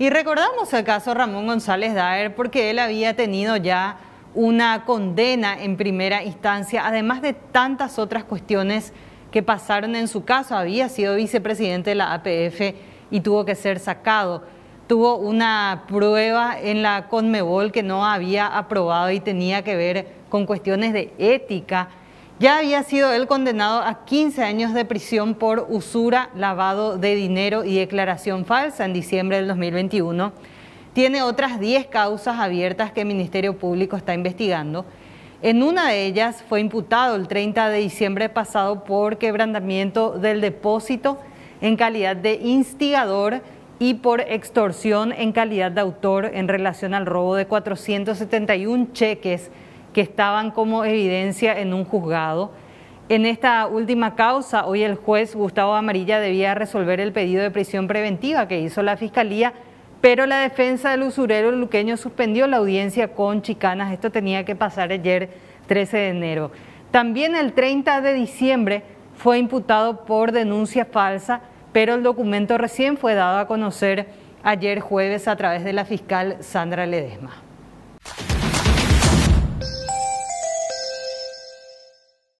Y recordamos el caso Ramón González Daer porque él había tenido ya una condena en primera instancia, además de tantas otras cuestiones que pasaron en su caso. Había sido vicepresidente de la APF y tuvo que ser sacado. Tuvo una prueba en la Conmebol que no había aprobado y tenía que ver con cuestiones de ética ya había sido él condenado a 15 años de prisión por usura, lavado de dinero y declaración falsa en diciembre del 2021. Tiene otras 10 causas abiertas que el Ministerio Público está investigando. En una de ellas fue imputado el 30 de diciembre pasado por quebrantamiento del depósito en calidad de instigador y por extorsión en calidad de autor en relación al robo de 471 cheques que estaban como evidencia en un juzgado. En esta última causa, hoy el juez Gustavo Amarilla debía resolver el pedido de prisión preventiva que hizo la Fiscalía, pero la defensa del usurero luqueño suspendió la audiencia con chicanas. Esto tenía que pasar ayer 13 de enero. También el 30 de diciembre fue imputado por denuncia falsa, pero el documento recién fue dado a conocer ayer jueves a través de la fiscal Sandra Ledesma.